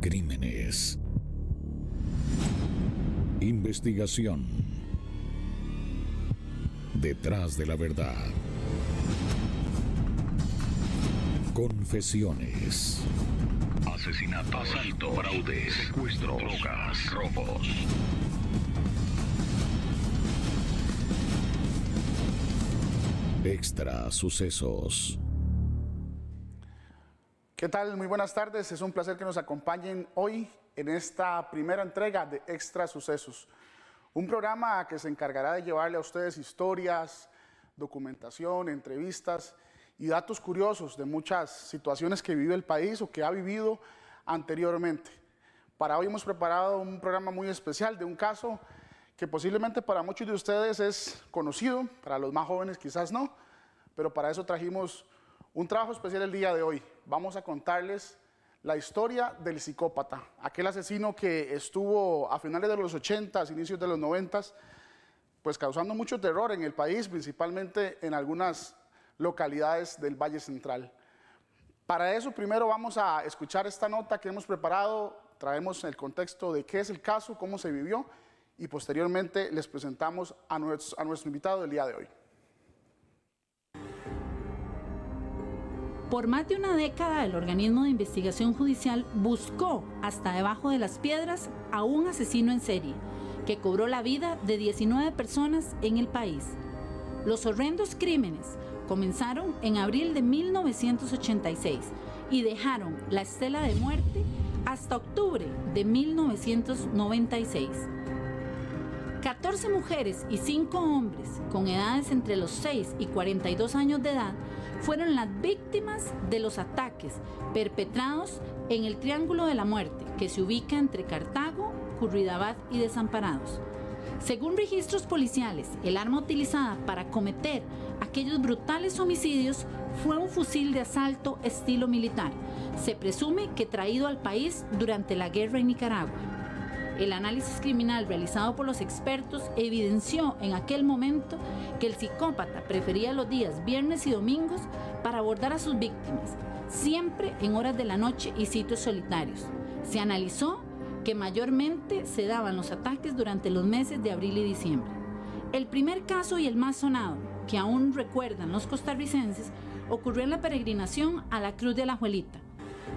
Crímenes. Investigación. Detrás de la verdad. Confesiones. asesinato, asalto, fraudes, secuestros, drogas, robos. Extra sucesos. ¿Qué tal? Muy buenas tardes. Es un placer que nos acompañen hoy en esta primera entrega de Extra Sucesos, un programa que se encargará de llevarle a ustedes historias, documentación, entrevistas y datos curiosos de muchas situaciones que vive el país o que ha vivido anteriormente. Para hoy hemos preparado un programa muy especial de un caso que posiblemente para muchos de ustedes es conocido, para los más jóvenes quizás no, pero para eso trajimos un trabajo especial el día de hoy. Vamos a contarles la historia del psicópata, aquel asesino que estuvo a finales de los 80s, inicios de los 90s, pues causando mucho terror en el país, principalmente en algunas localidades del Valle Central. Para eso primero vamos a escuchar esta nota que hemos preparado, traemos el contexto de qué es el caso, cómo se vivió y posteriormente les presentamos a nuestro, a nuestro invitado del día de hoy. Por más de una década, el organismo de investigación judicial buscó hasta debajo de las piedras a un asesino en serie, que cobró la vida de 19 personas en el país. Los horrendos crímenes comenzaron en abril de 1986 y dejaron la estela de muerte hasta octubre de 1996. 14 mujeres y 5 hombres con edades entre los 6 y 42 años de edad fueron las víctimas de los ataques perpetrados en el Triángulo de la Muerte, que se ubica entre Cartago, Curridabad y Desamparados. Según registros policiales, el arma utilizada para cometer aquellos brutales homicidios fue un fusil de asalto estilo militar. Se presume que traído al país durante la guerra en Nicaragua. El análisis criminal realizado por los expertos evidenció en aquel momento que el psicópata prefería los días viernes y domingos para abordar a sus víctimas, siempre en horas de la noche y sitios solitarios. Se analizó que mayormente se daban los ataques durante los meses de abril y diciembre. El primer caso y el más sonado, que aún recuerdan los costarricenses, ocurrió en la peregrinación a la Cruz de la Juelita.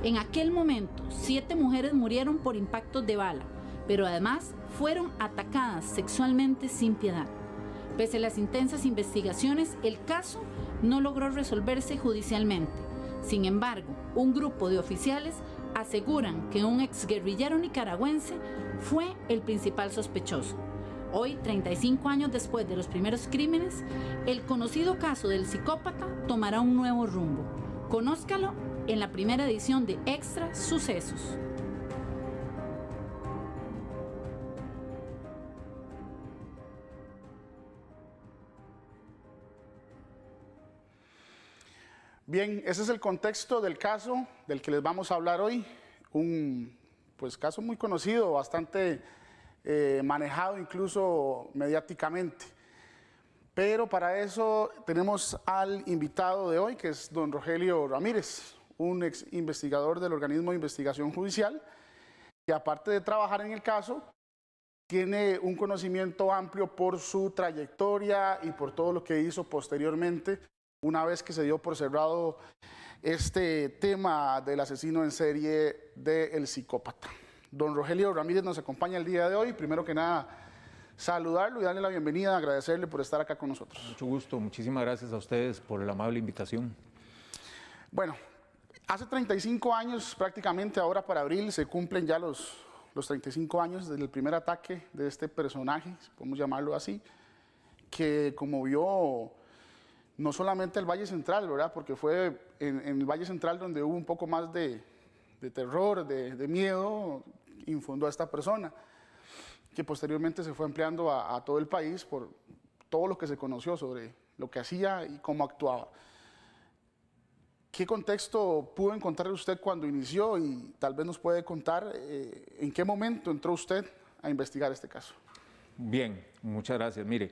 En aquel momento, siete mujeres murieron por impactos de bala, pero además fueron atacadas sexualmente sin piedad. Pese a las intensas investigaciones, el caso no logró resolverse judicialmente. Sin embargo, un grupo de oficiales aseguran que un exguerrillero nicaragüense fue el principal sospechoso. Hoy, 35 años después de los primeros crímenes, el conocido caso del psicópata tomará un nuevo rumbo. Conózcalo en la primera edición de Extra Sucesos. Bien, ese es el contexto del caso del que les vamos a hablar hoy, un pues, caso muy conocido, bastante eh, manejado incluso mediáticamente. Pero para eso tenemos al invitado de hoy, que es don Rogelio Ramírez, un ex investigador del organismo de investigación judicial, que aparte de trabajar en el caso, tiene un conocimiento amplio por su trayectoria y por todo lo que hizo posteriormente una vez que se dio por cerrado este tema del asesino en serie del El psicópata. Don Rogelio Ramírez nos acompaña el día de hoy. Primero que nada, saludarlo y darle la bienvenida, agradecerle por estar acá con nosotros. Mucho gusto, muchísimas gracias a ustedes por la amable invitación. Bueno, hace 35 años, prácticamente ahora para abril, se cumplen ya los, los 35 años del primer ataque de este personaje, podemos llamarlo así, que como vio no solamente el Valle Central, ¿verdad? Porque fue en, el Valle Central donde hubo un poco más de, terror, de, miedo, infundó a esta persona, que posteriormente se fue empleando a, todo el país por todo lo que se conoció sobre lo que hacía y cómo actuaba. ¿Qué contexto pudo encontrar usted cuando inició y tal vez nos puede contar eh, en qué momento entró usted a investigar este caso? Bien, muchas gracias. Mire,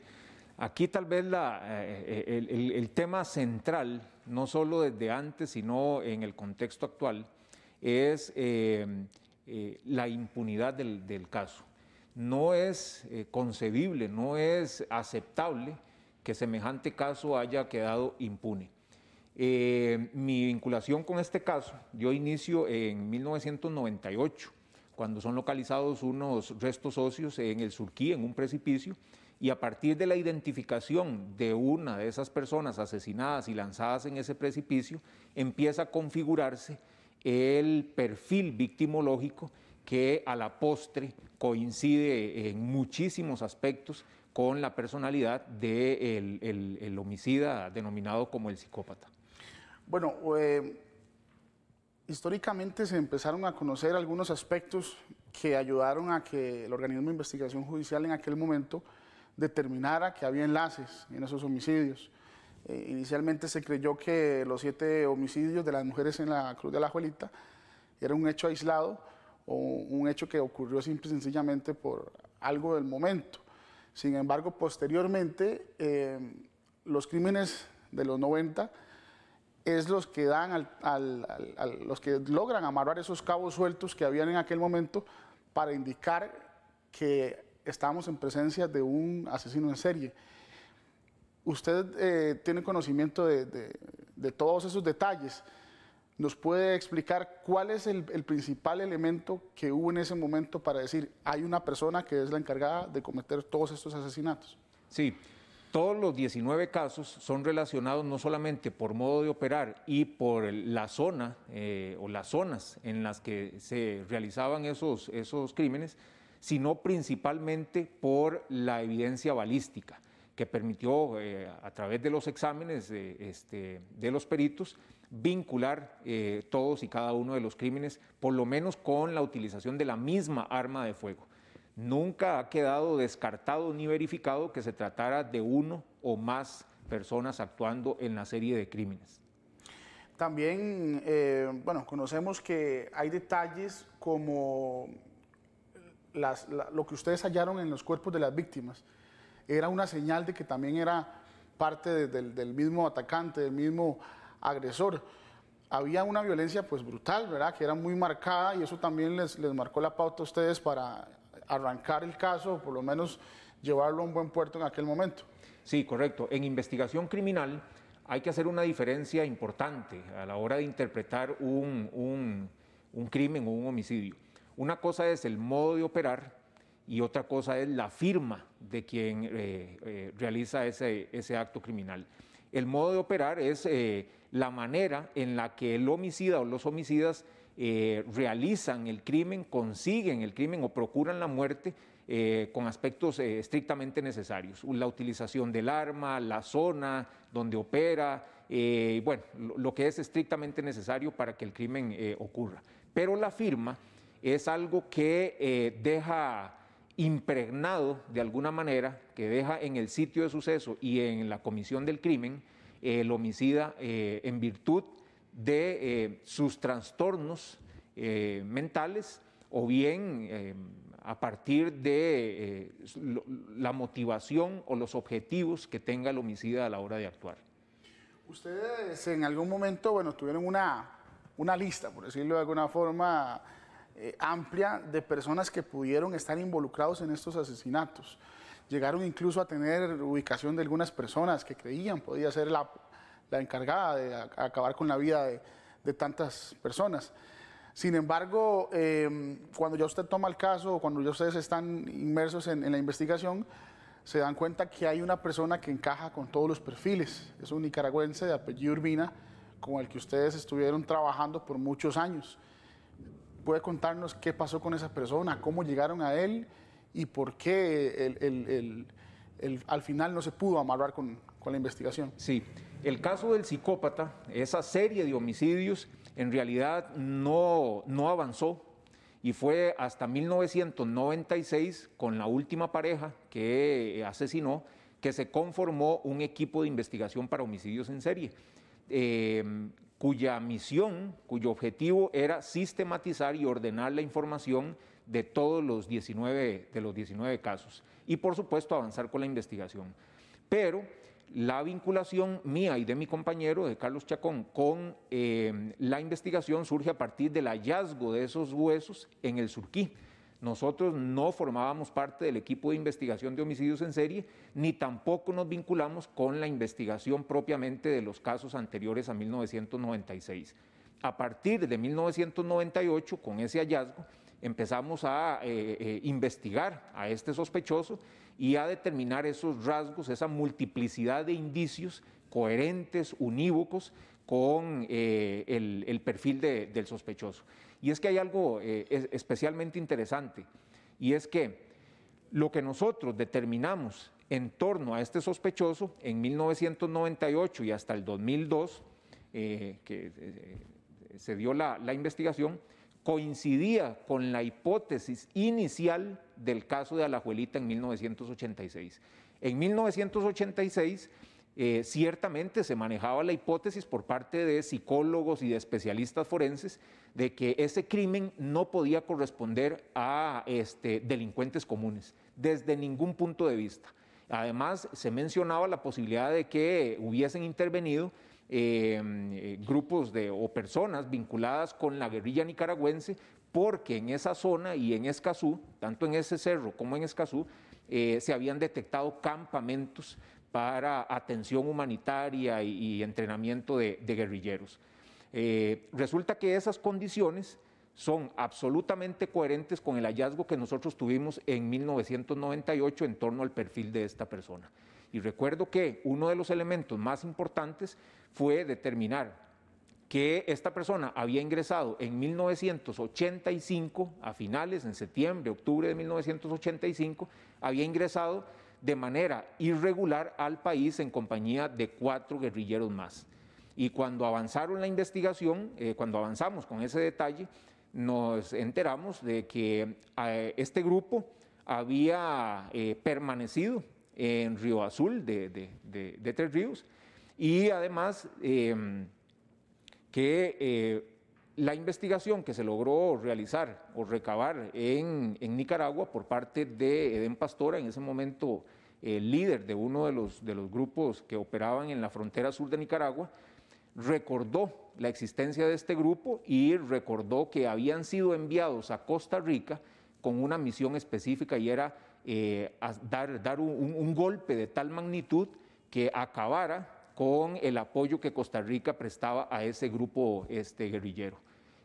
Aquí tal vez eh, eh, el, tema central, no solo desde antes, sino en el contexto actual, es eh, la impunidad del, caso. No es concebible, no es aceptable que semejante caso haya quedado impune. mi vinculación con este caso dio inicio en 1998, cuando son localizados unos restos óseos en el Surquí, en un precipicio, y a partir de la identificación de una de esas personas asesinadas y lanzadas en ese precipicio, empieza a configurarse el perfil victimológico que a la postre coincide en muchísimos aspectos con la personalidad del homicida denominado como el psicópata. Bueno, eh, históricamente se empezaron a conocer algunos aspectos que ayudaron a que el organismo de investigación judicial en aquel momento determinara que había enlaces en esos homicidios. Eh, inicialmente se creyó que los siete homicidios de las mujeres en la Cruz de la Juelita era un hecho aislado o un hecho que ocurrió simple y sencillamente por algo del momento. Sin embargo, posteriormente, eh, los crímenes de los 90 es los que dan al, los que logran amarrar esos cabos sueltos que habían en aquel momento para indicar que estábamos en presencia de un asesino en serie. Usted eh, tiene conocimiento de, todos esos detalles. ¿Nos puede explicar cuál es el, principal elemento que hubo en ese momento para decir hay una persona que es la encargada de cometer todos estos asesinatos? Sí, todos los 19 casos son relacionados no solamente por modo de operar y por la zona eh, o las zonas en las que se realizaban esos, esos crímenes, sino principalmente por la evidencia balística que permitió eh, a través de los exámenes este, de los peritos vincular eh, todos y cada uno de los crímenes, por lo menos con la utilización de la misma arma de fuego. Nunca ha quedado descartado ni verificado que se tratara de uno o más personas actuando en la serie de crímenes. También, eh, bueno, conocemos que hay detalles como lo que ustedes hallaron en los cuerpos de las víctimas era una señal de que también era parte del mismo atacante, del mismo agresor. Había una violencia pues brutal, ¿verdad? Que era muy marcada y eso también les, les marcó la pauta a ustedes para arrancar el caso, o por lo menos llevarlo a un buen puerto en aquel momento. Sí, correcto. En investigación criminal hay que hacer una diferencia importante a la hora de interpretar un, un, un crimen o un homicidio. Una cosa es el modo de operar y otra cosa es la firma de quien eh, eh, realiza ese, acto criminal. El modo de operar es eh, la manera en la que el homicida o los homicidas realizan el crimen, consiguen el crimen o procuran la muerte con aspectos estrictamente necesarios. La utilización del arma, la zona donde opera, bueno, lo, lo, que es estrictamente necesario para que el crimen ocurra. Pero la firma es algo que eh, deja impregnado de alguna manera, que deja en el sitio de suceso y en la comisión del crimen eh, el homicida eh, en virtud de sus trastornos mentales o bien a partir de la motivación o los objetivos que tenga el homicida a la hora de actuar. Ustedes en algún momento, bueno, tuvieron una, una lista, por decirlo de alguna forma, eh, amplia de personas que pudieron estar involucrados en estos asesinatos. Llegaron incluso a tener ubicación de algunas personas que creían podía ser la, encargada de acabar con la vida de, tantas personas. Sin embargo, em, cuando ya usted toma el caso, cuando ya ustedes están inmersos en, en, la investigación, se dan cuenta que hay una persona que encaja con todos los perfiles. Es un nicaragüense de apellido Urbina con el que ustedes estuvieron trabajando por muchos años puede contarnos qué pasó con esa persona, cómo llegaron a él y por qué al final no se pudo amarrar con, la investigación. Sí, el caso del psicópata, esa serie de homicidios, en realidad no, no avanzó y fue hasta 1996 con la última pareja que asesinó que se conformó un equipo de investigación para homicidios en serie. Eh, cuya misión, cuyo objetivo era sistematizar y ordenar la información de todos los 19, de los 19 casos y por supuesto avanzar con la investigación. Pero la vinculación mía y de mi compañero, de Carlos Chacón, con eh, la investigación surge a partir del hallazgo de esos huesos en el Surquí nosotros no formábamos parte del equipo de investigación de homicidios en serie, ni tampoco nos vinculamos con la investigación propiamente de los casos anteriores a 1996. A partir de 1998, con ese hallazgo, empezamos a eh, eh, investigar a este sospechoso y a determinar esos rasgos, esa multiplicidad de indicios coherentes, unívocos con eh, el, perfil del sospechoso. Y es que hay algo eh, especialmente interesante, y es que lo que nosotros determinamos en torno a este sospechoso en 1998 y hasta el 2002, eh, que se dio la, la investigación, coincidía con la hipótesis inicial del caso de Alajuelita en 1986. En 1986 eh, ciertamente se manejaba la hipótesis por parte de psicólogos y de especialistas forenses de que ese crimen no podía corresponder a este, delincuentes comunes, desde ningún punto de vista. Además, se mencionaba la posibilidad de que hubiesen intervenido em, eh, grupos de, o personas vinculadas con la guerrilla nicaragüense, porque en esa zona y en Escazú, tanto en ese cerro como en Escazú, eh, se habían detectado campamentos para atención humanitaria y, entrenamiento de, guerrilleros. Eh, resulta que esas condiciones son absolutamente coherentes con el hallazgo que nosotros tuvimos en 1998 en torno al perfil de esta persona. Y recuerdo que uno de los elementos más importantes fue determinar que esta persona había ingresado en 1985, a finales, en septiembre, octubre de 1985, había ingresado de manera irregular al país en compañía de cuatro guerrilleros más. Y cuando avanzaron la investigación, eh, cuando avanzamos con ese detalle, nos enteramos de que eh, este grupo había eh, permanecido en Río Azul de, de Tres Ríos y además em, que la investigación que se logró realizar o recabar en, Nicaragua por parte de Edén Pastora, en ese momento el líder de uno de los, grupos que operaban en la frontera sur de Nicaragua, recordó la existencia de este grupo y recordó que habían sido enviados a Costa Rica con una misión específica y era eh, dar, un, golpe de tal magnitud que acabara con el apoyo que Costa Rica prestaba a ese grupo este, guerrillero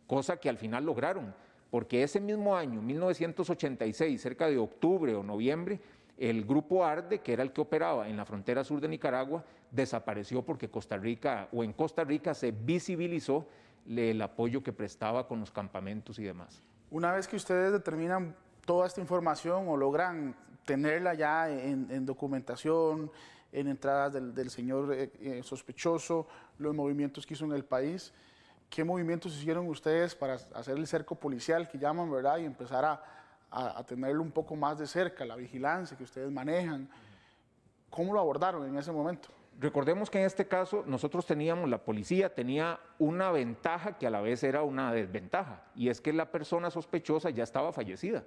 cosa que al final lograron, porque ese mismo año, 1986, cerca de octubre o noviembre, el grupo ARDE, que era el que operaba en la frontera sur de Nicaragua, desapareció porque Costa Rica o en Costa Rica se visibilizó el apoyo que prestaba con los campamentos y demás. Una vez que ustedes determinan toda esta información o logran tenerla ya en, documentación, en entradas del, señor eh, eh, sospechoso, los movimientos que hizo en el país, qué movimientos hicieron ustedes para hacer el cerco policial que llaman, ¿verdad? Y empezar a, tenerlo un poco más de cerca, la vigilancia que ustedes manejan. ¿Cómo lo abordaron en ese momento? Recordemos que en este caso nosotros teníamos, la policía tenía una ventaja que a la vez era una desventaja, y es que la persona sospechosa ya estaba fallecida.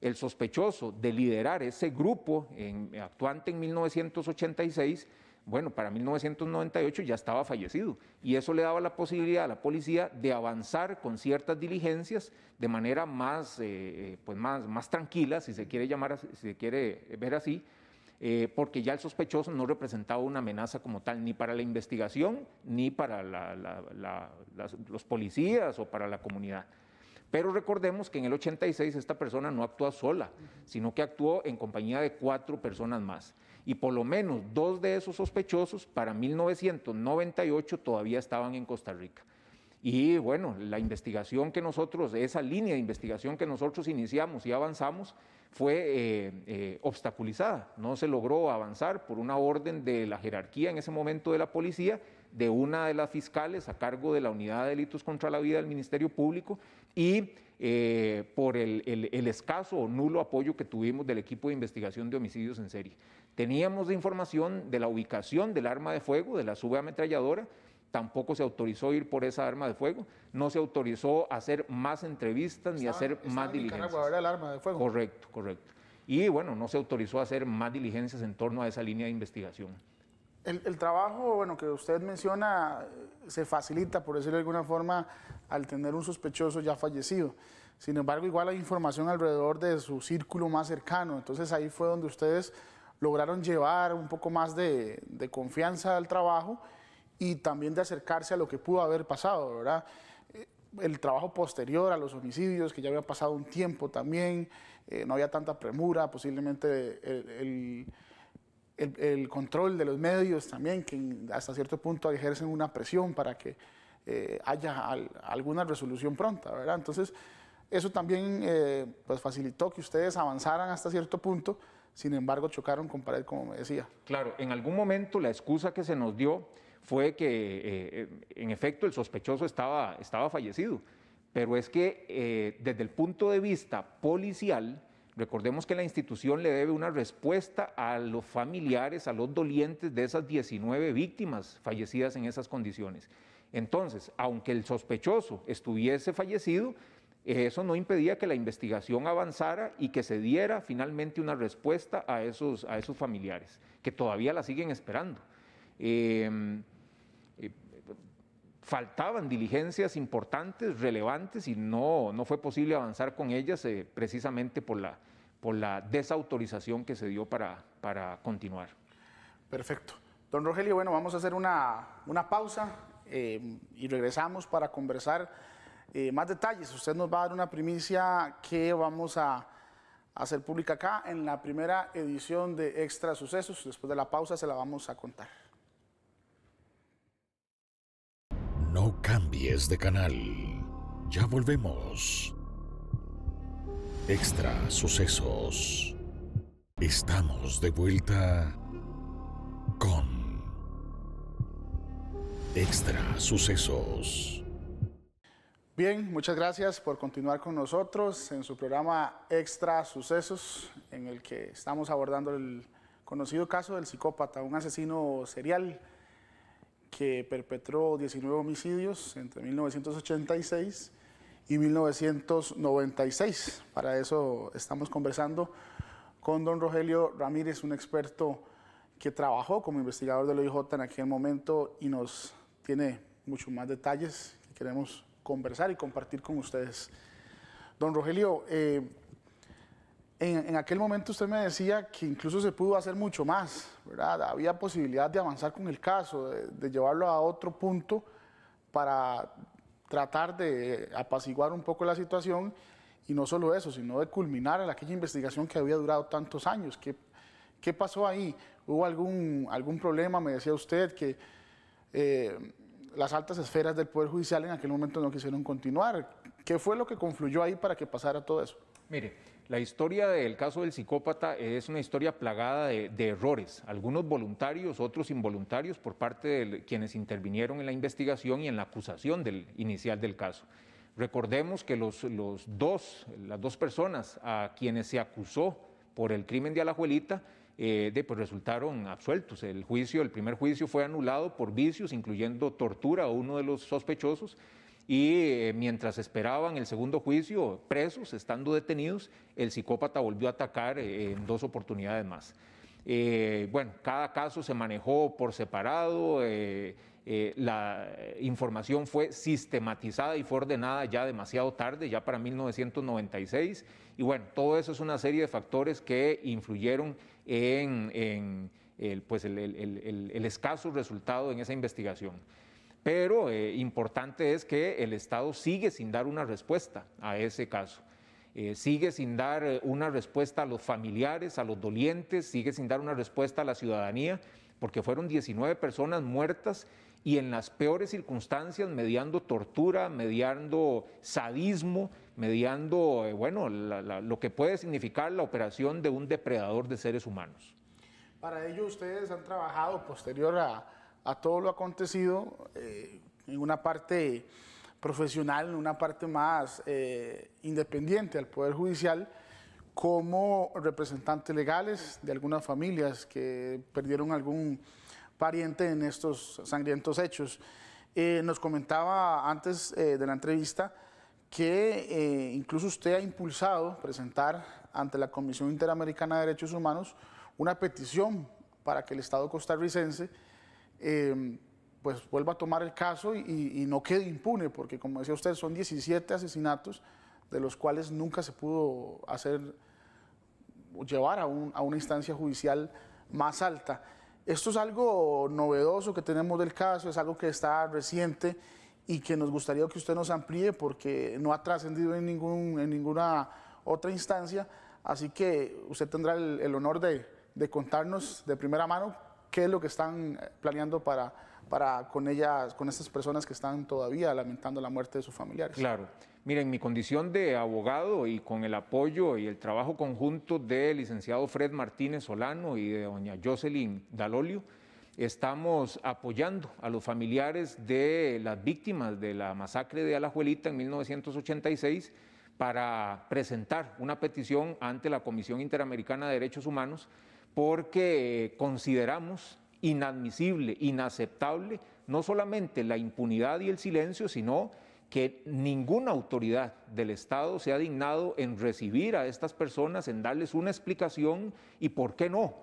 El sospechoso de liderar ese grupo en, actuante en 1986 bueno, para 1998 ya estaba fallecido y eso le daba la posibilidad a la policía de avanzar con ciertas diligencias de manera más, eh, eh, pues más, más tranquila, si se quiere llamar, si quiere ver así, eh, porque ya el sospechoso no representaba una amenaza como tal, ni para la investigación, ni para los policías o para la comunidad. Pero recordemos que en el 86 esta persona no actuó sola, sino que actuó en compañía de cuatro personas más. Y por lo menos dos de esos sospechosos para 1998 todavía estaban en Costa Rica. Y bueno, la investigación que nosotros, esa línea de investigación que nosotros iniciamos y avanzamos, fue eh, eh, obstaculizada. No se logró avanzar por una orden de la jerarquía en ese momento de la policía de una de las fiscales a cargo de la Unidad de Delitos contra la Vida del Ministerio Público y eh, por el, escaso o nulo apoyo que tuvimos del equipo de investigación de homicidios en serie. Teníamos información de la ubicación del arma de fuego, de la ametralladora, tampoco se autorizó ir por esa arma de fuego, no se autorizó hacer más entrevistas ni hacer más diligencias. el arma de fuego. Correcto, correcto. Y bueno, no se autorizó hacer más diligencias en torno a esa línea de investigación. El, trabajo, bueno, que usted menciona, se facilita, por decirlo de alguna forma, al tener un sospechoso ya fallecido. Sin embargo, igual hay información alrededor de su círculo más cercano. Entonces ahí fue donde ustedes lograron llevar un poco más de, confianza al trabajo y también de acercarse a lo que pudo haber pasado, ¿verdad? Eh, el trabajo posterior a los homicidios, que ya había pasado un tiempo también, eh, no había tanta premura, posiblemente el el, control de los medios también, que hasta cierto punto ejercen una presión para que eh, haya alguna resolución pronta, ¿verdad? Entonces, eso también eh, pues facilitó que ustedes avanzaran hasta cierto punto, sin embargo chocaron con pared, como me decía. Claro, en algún momento la excusa que se nos dio fue que, eh, en efecto, el sospechoso estaba, estaba fallecido, pero es que desde el punto de vista policial, Recordemos que la institución le debe una respuesta a los familiares, a los dolientes de esas 19 víctimas fallecidas en esas condiciones. Entonces, aunque el sospechoso estuviese fallecido, eso no impedía que la investigación avanzara y que se diera finalmente una respuesta a esos, a esos familiares, que todavía la siguen esperando. Em, eh, faltaban diligencias importantes, relevantes, y no, fue posible avanzar con ellas eh, precisamente por la, por la desautorización que se dio para, para continuar. Perfecto. Don Rogelio, bueno, vamos a hacer una, pausa eh, y regresamos para conversar eh, más detalles. Usted nos va a dar una primicia que vamos a hacer pública acá en la primera edición de Extra Sucesos. Después de la pausa se la vamos a contar. No cambies de canal. Ya volvemos. Extra Sucesos. Estamos de vuelta con Extra Sucesos. Bien, muchas gracias por continuar con nosotros en su programa Extra Sucesos, en el que estamos abordando el conocido caso del psicópata, un asesino serial que perpetró 19 homicidios entre 1986 y 1996. Para eso estamos conversando con don Rogelio Ramírez, un experto que trabajó como investigador del OIJ en aquel momento y nos tiene muchos más detalles que queremos conversar y compartir con ustedes. Don Rogelio, eh, en, aquel momento usted me decía que incluso se pudo hacer mucho más, ¿verdad? Había posibilidad de avanzar con el caso, de llevarlo a otro punto para tratar de eh, apaciguar un poco la situación y no solo eso, sino de culminar aquella investigación que había durado tantos años. ¿Qué, qué pasó ahí? ¿Hubo algún, algún problema? Me decía usted que eh, las altas esferas del Poder Judicial en aquel momento no quisieron continuar. ¿Qué fue lo que confluyó ahí para que pasara todo eso? Mire, la historia del caso del psicópata es una historia plagada de, errores, algunos voluntarios, otros involuntarios por parte de quienes intervinieron en la investigación y en la acusación inicial del caso. Recordemos que los, dos, las dos personas a quienes se acusó por el crimen de Alajuelita eh, pues, resultaron absueltos. El juicio, el primer juicio fue anulado por vicios, incluyendo tortura a uno de los sospechosos, y eh, mientras esperaban el segundo juicio, presos, estando detenidos, el psicópata volvió a atacar eh, en dos oportunidades más. Eh, bueno, cada caso se manejó por separado, la información fue sistematizada y fue ordenada ya demasiado tarde, ya para 1996, y bueno, todo eso es una serie de factores que influyeron en, pues, el escaso resultado en esa investigación pero eh, importante es que el Estado sigue sin dar una respuesta a ese caso. Eh, sigue sin dar eh, una respuesta a los familiares, a los dolientes, sigue sin dar una respuesta a la ciudadanía, porque fueron 19 personas muertas y en las peores circunstancias, mediando tortura, mediando sadismo, mediando, bueno, lo que puede significar la operación de un depredador de seres humanos. Para ello ustedes han trabajado posterior a, a todo lo acontecido eh, en una parte profesional, en una parte más eh, independiente al Poder Judicial, como representantes legales de algunas familias que perdieron algún pariente en estos sangrientos hechos. Eh, nos comentaba antes de la entrevista que incluso usted ha impulsado presentar ante la Comisión Interamericana de Derechos Humanos una petición para que el Estado costarricense Em, pues vuelva a tomar el caso y, no quede impune, porque como decía usted, son 17 asesinatos de los cuales nunca se pudo hacer llevar a, una instancia judicial más alta. Esto es algo novedoso que tenemos del caso, es algo que está reciente y que nos gustaría que usted nos amplíe porque no ha trascendido en, ninguna otra instancia, así que usted tendrá el, honor de contarnos de primera mano qué es lo que están eh, planeando para, para con ellas, con estas personas que están todavía lamentando la muerte de sus familiares. Claro. Miren, mi condición de abogado y con el apoyo y el trabajo conjunto del licenciado Fred Martínez Solano y de doña Jocelyn Dalolio, estamos apoyando a los familiares de las víctimas de la masacre de Alajuelita en 1986 para presentar una petición ante la Comisión Interamericana de Derechos Humanos porque eh, consideramos inadmisible, inaceptable, no solamente la impunidad y el silencio, sino que ninguna autoridad del Estado se ha dignado en recibir a estas personas, en darles una explicación y, ¿por qué no?,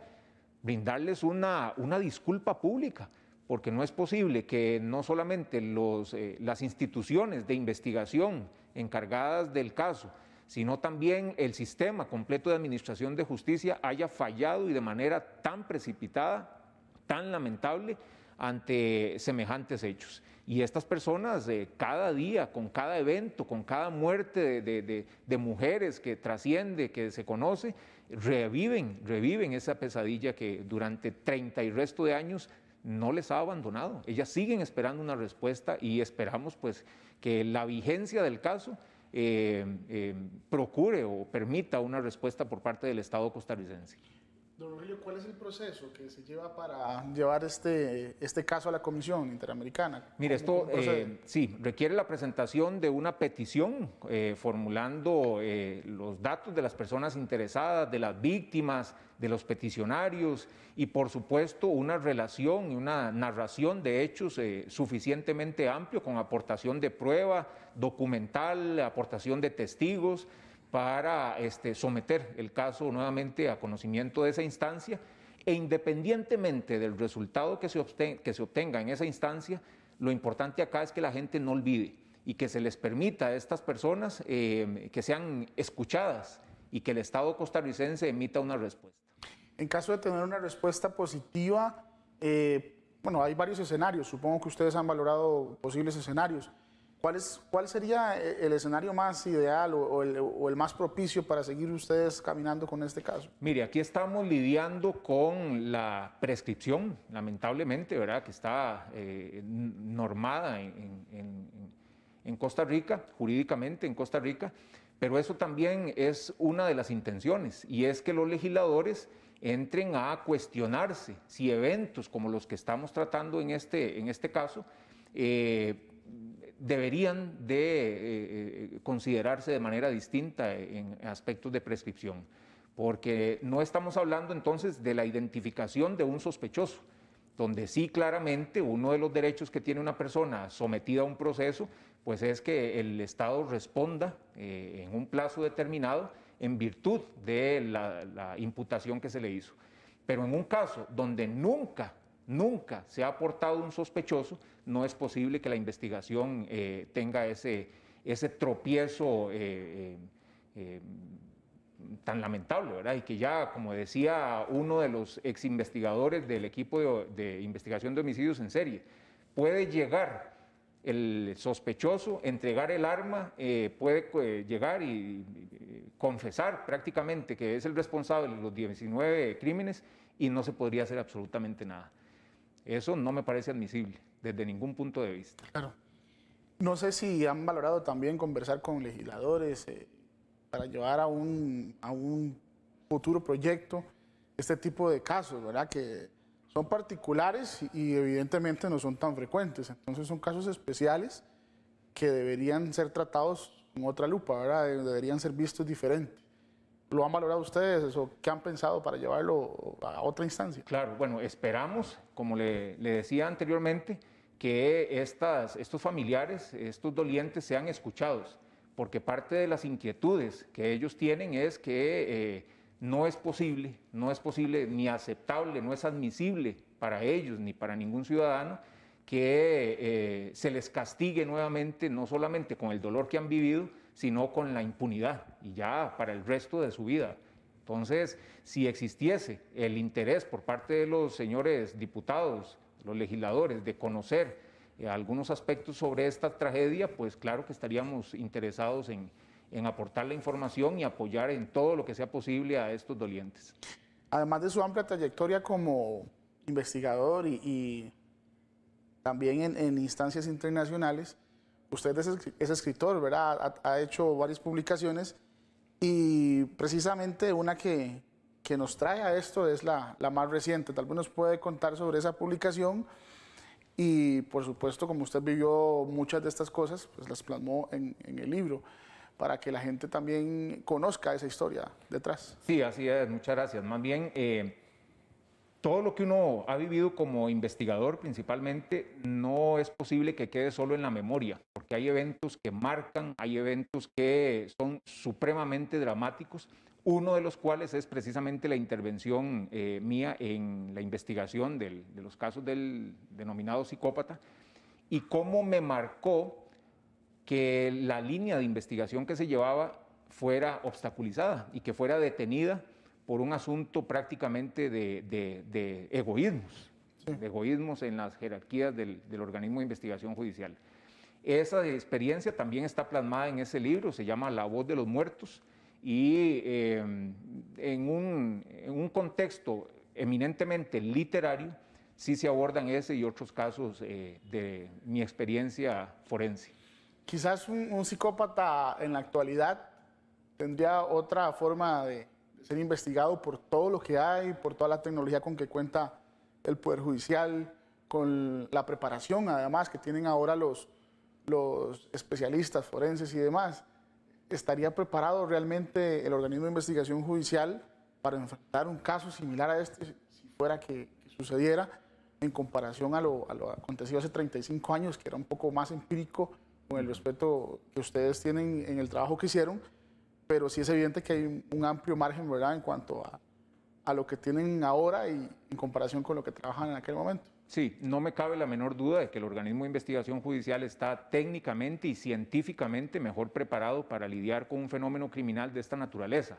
brindarles una, disculpa pública, porque no es posible que no solamente eh, las instituciones de investigación encargadas del caso, sino también el sistema completo de administración de justicia haya fallado y de manera tan precipitada, tan lamentable ante semejantes hechos. Y estas personas, eh, cada día, con cada evento, con cada muerte de, mujeres que trasciende, que se conoce, reviven, reviven esa pesadilla que durante 30 y resto de años no les ha abandonado. Ellas siguen esperando una respuesta y esperamos pues que la vigencia del caso eh, eh, procure o permita una respuesta por parte del Estado costarricense. Don ¿cuál es el proceso que se lleva para llevar este, este caso a la Comisión Interamericana? Mire, esto eh, sí, requiere la presentación de una petición eh, formulando eh, los datos de las personas interesadas, de las víctimas, de los peticionarios y por supuesto una relación y una narración de hechos suficientemente amplio con aportación de prueba documental, aportación de testigos para este, someter el caso nuevamente a conocimiento de esa instancia e independientemente del resultado que se, obtenga, en esa instancia, lo importante acá es que la gente no olvide y que se les permita a estas personas em, que sean escuchadas y que el Estado costarricense emita una respuesta. En caso de tener una respuesta positiva, eh, bueno, hay varios escenarios, supongo que ustedes han valorado posibles escenarios. ¿Cuál, es, ¿Cuál sería eh, el escenario más ideal o, el, más propicio para seguir ustedes caminando con este caso? Mire, aquí estamos lidiando con la prescripción, lamentablemente, ¿verdad? Que está eh, normada en, Costa Rica, jurídicamente en Costa Rica, pero eso también es una de las intenciones y es que los legisladores entren a cuestionarse si eventos como los que estamos tratando en este, en este caso, eh, deberían de eh, eh, considerarse de manera distinta en aspectos de prescripción, porque no estamos hablando entonces de la identificación de un sospechoso, donde sí claramente uno de los derechos que tiene una persona sometida a un proceso, pues es que el Estado responda eh, en un plazo determinado en virtud de la, la imputación que se le hizo. Pero en un caso donde nunca nunca se ha aportado un sospechoso, no es posible que la investigación eh, tenga ese, tropiezo eh, eh, tan lamentable, ¿verdad? Y que ya, como decía uno de los ex investigadores del equipo de, investigación de homicidios en serie, puede llegar el sospechoso, entregar el arma, puede llegar y, confesar prácticamente que es el responsable de los 19 crímenes y no se podría hacer absolutamente nada. Eso no me parece admisible desde ningún punto de vista. Claro. No sé si han valorado también conversar con legisladores eh, para llevar a un, futuro proyecto este tipo de casos, ¿verdad? Que son particulares y, evidentemente no son tan frecuentes. Entonces son casos especiales que deberían ser tratados con otra lupa, ¿verdad? Deberían ser vistos diferentes. ¿Lo han valorado ustedes o qué han pensado para llevarlo a otra instancia? Claro, bueno, esperamos, como le, decía anteriormente, que estas, estos familiares, estos dolientes sean escuchados, porque parte de las inquietudes que ellos tienen es que eh, no es posible, no es posible ni aceptable, no es admisible para ellos ni para ningún ciudadano que eh, se les castigue nuevamente, no solamente con el dolor que han vivido, sino con la impunidad y ya para el resto de su vida. Entonces, si existiese el interés por parte de los señores diputados, los legisladores, de conocer eh, algunos aspectos sobre esta tragedia, pues claro que estaríamos interesados en, aportar la información y apoyar en todo lo que sea posible a estos dolientes. Además de su amplia trayectoria como investigador y, también en, instancias internacionales, usted es, escritor, ¿verdad? Ha, hecho varias publicaciones y precisamente una que, nos trae a esto es la, más reciente. Tal vez nos puede contar sobre esa publicación y, por supuesto, como usted vivió muchas de estas cosas, pues las plasmó en, el libro para que la gente también conozca esa historia detrás. Sí, así es, muchas gracias. Más bien... Eh, todo lo que uno ha vivido como investigador principalmente no es posible que quede solo en la memoria, porque hay eventos que marcan, hay eventos que son supremamente dramáticos, uno de los cuales es precisamente la intervención eh, mía en la investigación de los casos del denominado psicópata y cómo me marcó que la línea de investigación que se llevaba fuera obstaculizada y que fuera detenida por un asunto prácticamente de, egoísmos, de egoísmos en las jerarquías del, organismo de investigación judicial. Esa experiencia también está plasmada en ese libro, se llama La voz de los muertos, y em, en, un, contexto eminentemente literario, sí se abordan ese y otros casos eh, de mi experiencia forense. Quizás un, psicópata en la actualidad tendría otra forma de, ser investigado por todo lo que hay, por toda la tecnología con que cuenta el Poder Judicial, con la preparación además que tienen ahora los, los especialistas forenses y demás. ¿Estaría preparado realmente el organismo de investigación judicial para enfrentar un caso similar a este, si fuera que, sucediera, en comparación a lo, a lo acontecido hace 35 años, que era un poco más empírico, con el respeto que ustedes tienen en el trabajo que hicieron? pero sí es evidente que hay un, amplio margen, en cuanto a, a lo que tienen ahora y en comparación con lo que trabajan en aquel momento. Sí, no me cabe la menor duda de que el organismo de investigación judicial está técnicamente y científicamente mejor preparado para lidiar con un fenómeno criminal de esta naturaleza.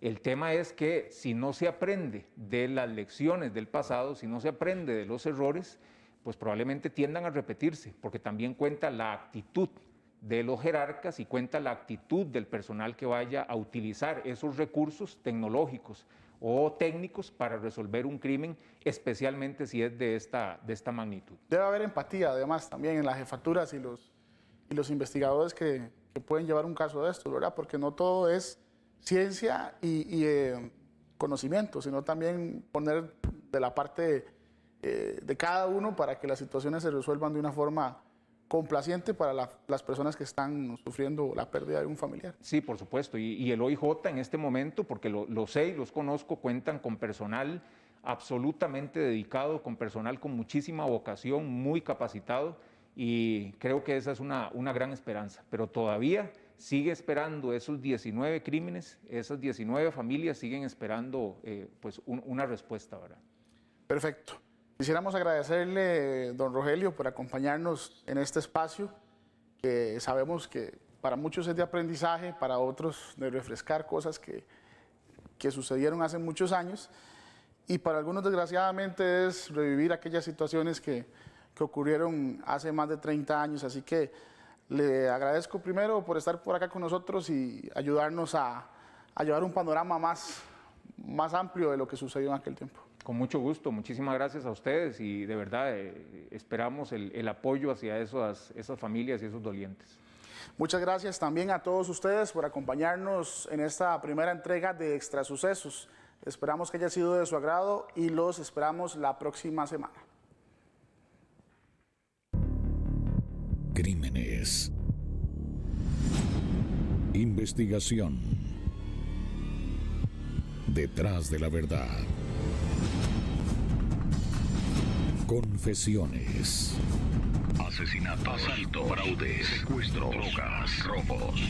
El tema es que si no se aprende de las lecciones del pasado, si no se aprende de los errores, pues probablemente tiendan a repetirse, porque también cuenta la actitud de los jerarcas y cuenta la actitud del personal que vaya a utilizar esos recursos tecnológicos o técnicos para resolver un crimen, especialmente si es de esta, de esta magnitud. Debe haber empatía, además, también en las jefaturas y los, y los investigadores que, pueden llevar un caso de esto, ¿verdad? Porque no todo es ciencia y, eh, conocimiento, sino también poner de la parte eh, de cada uno para que las situaciones se resuelvan de una forma complaciente para las personas que están sufriendo la pérdida de un familiar. Sí, por supuesto. Y, el OIJ en este momento, porque lo, sé y los conozco, cuentan con personal absolutamente dedicado, con personal con muchísima vocación, muy capacitado. Y creo que esa es una, una gran esperanza. Pero todavía sigue esperando esos 19 crímenes, esas 19 familias siguen esperando eh, pues una respuesta, ¿verdad? Perfecto. Quisiéramos agradecerle, don Rogelio, por acompañarnos en este espacio, que sabemos que para muchos es de aprendizaje, para otros de refrescar cosas que, que sucedieron hace muchos años, y para algunos desgraciadamente es revivir aquellas situaciones que, ocurrieron hace más de 30 años. Así que le agradezco primero por estar por acá con nosotros y ayudarnos a, a llevar un panorama más, más amplio de lo que sucedió en aquel tiempo. Con mucho gusto, muchísimas gracias a ustedes y de verdad eh, esperamos el, apoyo hacia esas, esas familias y esos dolientes. Muchas gracias también a todos ustedes por acompañarnos en esta primera entrega de Extra Sucesos. Esperamos que haya sido de su agrado y los esperamos la próxima semana. Crímenes. Investigación. Detrás de la verdad. Confesiones. Asesinato, asalto, fraude, secuestro, drogas, robos.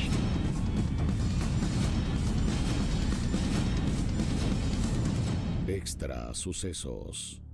Extra sucesos.